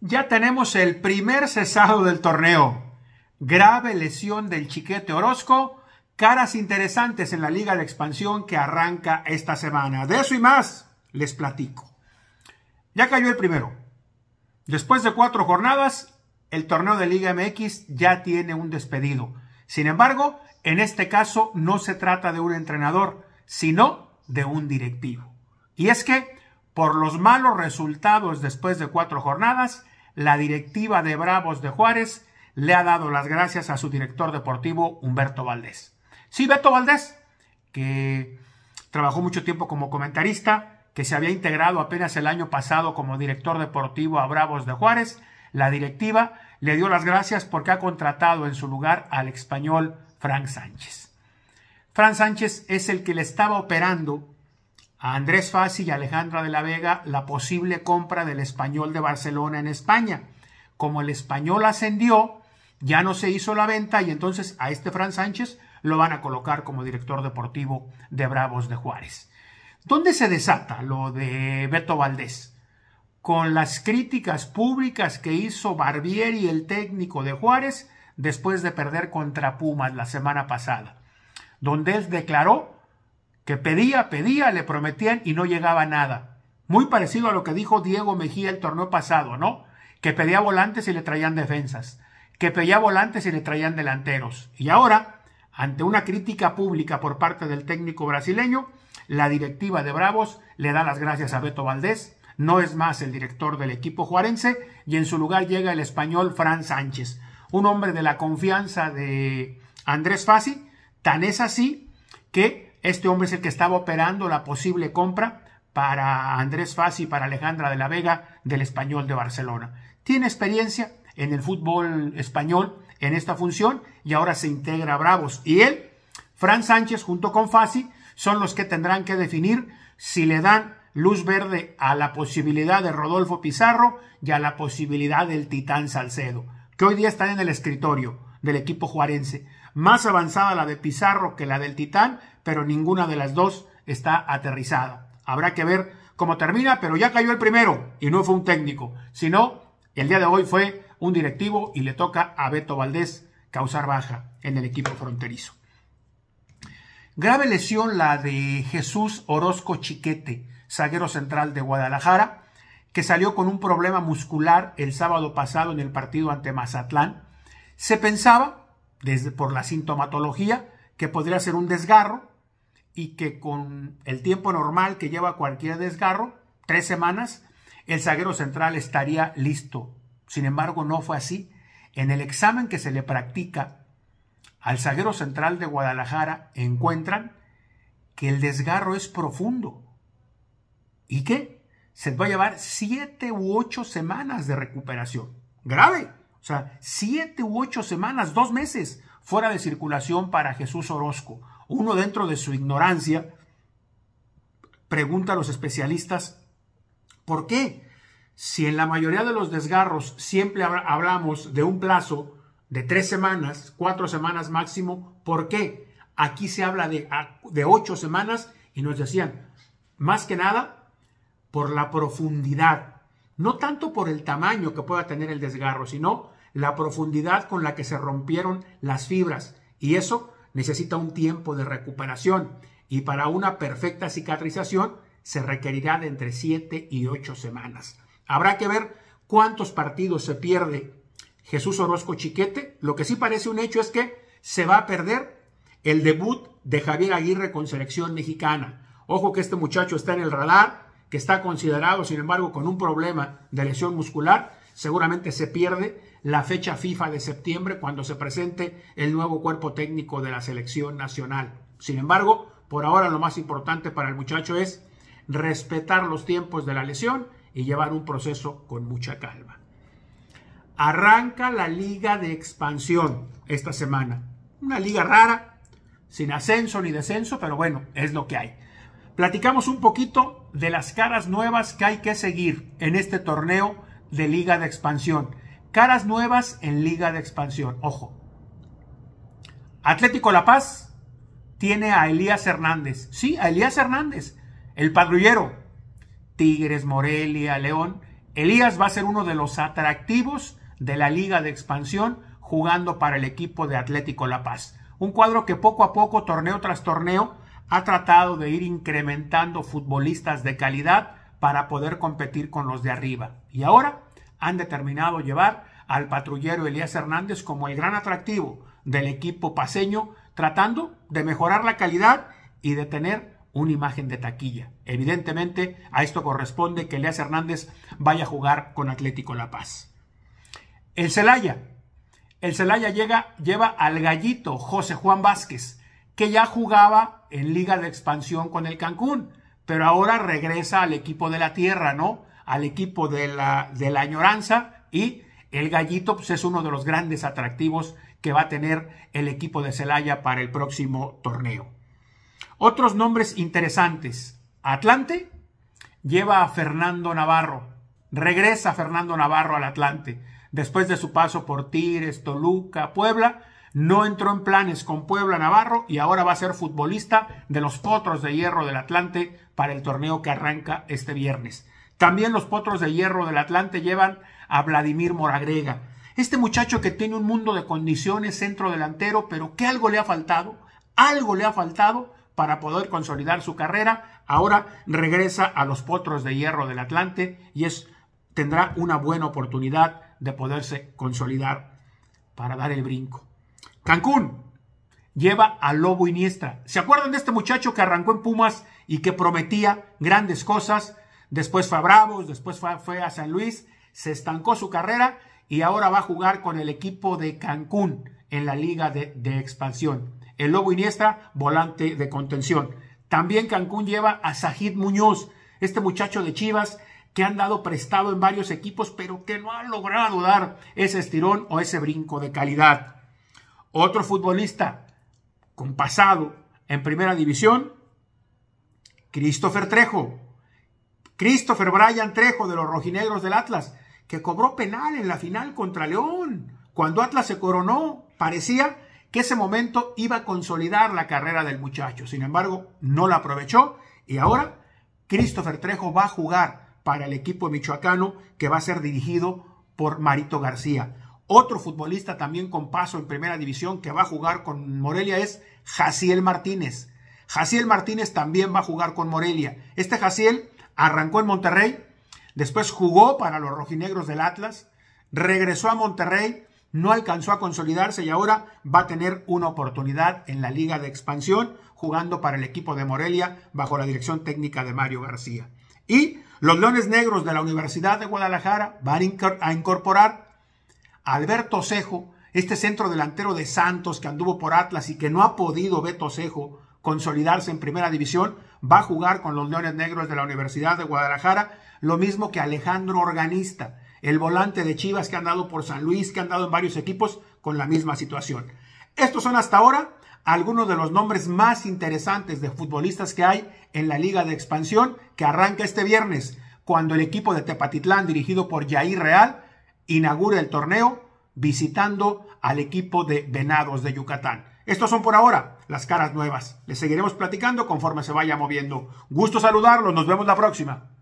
Ya tenemos el primer cesado del torneo. Grave lesión del chiquete Orozco. Caras interesantes en la Liga de Expansión que arranca esta semana. De eso y más les platico. Ya cayó el primero. Después de cuatro jornadas, el torneo de Liga MX ya tiene un despedido. Sin embargo, en este caso no se trata de un entrenador, sino de un directivo. Y es que por los malos resultados después de cuatro jornadas, la directiva de Bravos de Juárez le ha dado las gracias a su director deportivo Humberto Valdés. Sí, Beto Valdés, que trabajó mucho tiempo como comentarista, que se había integrado apenas el año pasado como director deportivo a Bravos de Juárez, la directiva le dio las gracias porque ha contratado en su lugar al español Frank Sánchez. Frank Sánchez es el que le estaba operando a Andrés Fassi y Alejandra de la Vega la posible compra del español de Barcelona en España. Como el español ascendió, ya no se hizo la venta y entonces a este Fran Sánchez lo van a colocar como director deportivo de Bravos de Juárez. ¿Dónde se desata lo de Beto Valdés? Con las críticas públicas que hizo Barbieri, el técnico de Juárez, después de perder contra Pumas la semana pasada, donde él declaró que pedía, pedía, le prometían y no llegaba nada. Muy parecido a lo que dijo Diego Mejía el torneo pasado, ¿no? Que pedía volantes y le traían defensas, que pedía volantes y le traían delanteros. Y ahora, ante una crítica pública por parte del técnico brasileño, la directiva de Bravos le da las gracias a Beto Valdés, no es más el director del equipo juarense, y en su lugar llega el español Fran Sánchez, un hombre de la confianza de Andrés Fassi, tan es así que este hombre es el que estaba operando la posible compra para Andrés Fasi y para Alejandra de la Vega del español de Barcelona. Tiene experiencia en el fútbol español en esta función y ahora se integra a Bravos. Y él, Fran Sánchez junto con Fasi, son los que tendrán que definir si le dan luz verde a la posibilidad de Rodolfo Pizarro y a la posibilidad del Titán Salcedo, que hoy día está en el escritorio del equipo juarense más avanzada la de Pizarro que la del Titán, pero ninguna de las dos está aterrizada. Habrá que ver cómo termina, pero ya cayó el primero y no fue un técnico, sino el día de hoy fue un directivo y le toca a Beto Valdés causar baja en el equipo fronterizo. Grave lesión la de Jesús Orozco Chiquete, zaguero central de Guadalajara, que salió con un problema muscular el sábado pasado en el partido ante Mazatlán. Se pensaba desde por la sintomatología, que podría ser un desgarro y que con el tiempo normal que lleva cualquier desgarro, tres semanas, el zaguero central estaría listo. Sin embargo, no fue así. En el examen que se le practica al zaguero central de Guadalajara encuentran que el desgarro es profundo y que se va a llevar siete u ocho semanas de recuperación. Grave sea, siete u ocho semanas, dos meses fuera de circulación para Jesús Orozco. Uno dentro de su ignorancia pregunta a los especialistas, ¿por qué? Si en la mayoría de los desgarros siempre hablamos de un plazo de tres semanas, cuatro semanas máximo, ¿por qué? Aquí se habla de, de ocho semanas y nos decían, más que nada, por la profundidad, no tanto por el tamaño que pueda tener el desgarro, sino la profundidad con la que se rompieron las fibras y eso necesita un tiempo de recuperación y para una perfecta cicatrización se requerirá de entre 7 y 8 semanas. Habrá que ver cuántos partidos se pierde Jesús Orozco Chiquete. Lo que sí parece un hecho es que se va a perder el debut de Javier Aguirre con selección mexicana. Ojo que este muchacho está en el radar, que está considerado, sin embargo, con un problema de lesión muscular seguramente se pierde la fecha FIFA de septiembre cuando se presente el nuevo cuerpo técnico de la selección nacional. Sin embargo, por ahora lo más importante para el muchacho es respetar los tiempos de la lesión y llevar un proceso con mucha calma. Arranca la liga de expansión esta semana. Una liga rara, sin ascenso ni descenso, pero bueno, es lo que hay. Platicamos un poquito de las caras nuevas que hay que seguir en este torneo de Liga de Expansión. Caras nuevas en Liga de Expansión. Ojo. Atlético La Paz tiene a Elías Hernández. Sí, a Elías Hernández. El padrullero. Tigres, Morelia, León. Elías va a ser uno de los atractivos de la Liga de Expansión jugando para el equipo de Atlético La Paz. Un cuadro que poco a poco, torneo tras torneo, ha tratado de ir incrementando futbolistas de calidad para poder competir con los de arriba. Y ahora han determinado llevar al patrullero Elías Hernández como el gran atractivo del equipo paseño, tratando de mejorar la calidad y de tener una imagen de taquilla. Evidentemente, a esto corresponde que Elías Hernández vaya a jugar con Atlético La Paz. El Celaya. El Celaya llega, lleva al gallito José Juan Vázquez, que ya jugaba en Liga de Expansión con el Cancún pero ahora regresa al equipo de la tierra, ¿no? Al equipo de la, añoranza y el gallito pues, es uno de los grandes atractivos que va a tener el equipo de Celaya para el próximo torneo. Otros nombres interesantes. Atlante lleva a Fernando Navarro. Regresa Fernando Navarro al Atlante. Después de su paso por Tigres, Toluca, Puebla, no entró en planes con Puebla Navarro y ahora va a ser futbolista de los Potros de Hierro del Atlante para el torneo que arranca este viernes. También los Potros de Hierro del Atlante llevan a Vladimir Moragrega. Este muchacho que tiene un mundo de condiciones centro delantero, pero que algo le ha faltado, algo le ha faltado para poder consolidar su carrera. Ahora regresa a los Potros de Hierro del Atlante y es, tendrá una buena oportunidad de poderse consolidar para dar el brinco. Cancún lleva al Lobo Iniestra. ¿Se acuerdan de este muchacho que arrancó en Pumas y que prometía grandes cosas? Después fue a Bravos, después fue a, San Luis, se estancó su carrera y ahora va a jugar con el equipo de Cancún en la liga de, expansión. El Lobo Iniestra, volante de contención. También Cancún lleva a Sajid Muñoz, este muchacho de Chivas que han dado prestado en varios equipos, pero que no han logrado dar ese estirón o ese brinco de calidad. Otro futbolista con pasado en primera división, Christopher Trejo. Christopher Bryan Trejo de los rojinegros del Atlas, que cobró penal en la final contra León. Cuando Atlas se coronó, parecía que ese momento iba a consolidar la carrera del muchacho. Sin embargo, no la aprovechó y ahora Christopher Trejo va a jugar para el equipo michoacano que va a ser dirigido por Marito García. Otro futbolista también con paso en primera división que va a jugar con Morelia es Jaciel Martínez. Jaciel Martínez también va a jugar con Morelia. Este Jaciel arrancó en Monterrey, después jugó para los rojinegros del Atlas, regresó a Monterrey, no alcanzó a consolidarse y ahora va a tener una oportunidad en la Liga de Expansión jugando para el equipo de Morelia bajo la dirección técnica de Mario García. Y los Leones Negros de la Universidad de Guadalajara van a incorporar a Alberto Cejo, este centro delantero de Santos que anduvo por Atlas y que no ha podido Beto Cejo consolidarse en primera división, va a jugar con los Leones Negros de la Universidad de Guadalajara, lo mismo que Alejandro Organista, el volante de Chivas que ha andado por San Luis, que ha andado en varios equipos con la misma situación. Estos son hasta ahora algunos de los nombres más interesantes de futbolistas que hay en la Liga de Expansión que arranca este viernes, cuando el equipo de Tepatitlán, dirigido por Yair Real, inaugura el torneo visitando al equipo de Venados de Yucatán. Estos son por ahora las caras nuevas. Les seguiremos platicando conforme se vaya moviendo. Gusto saludarlos, nos vemos la próxima.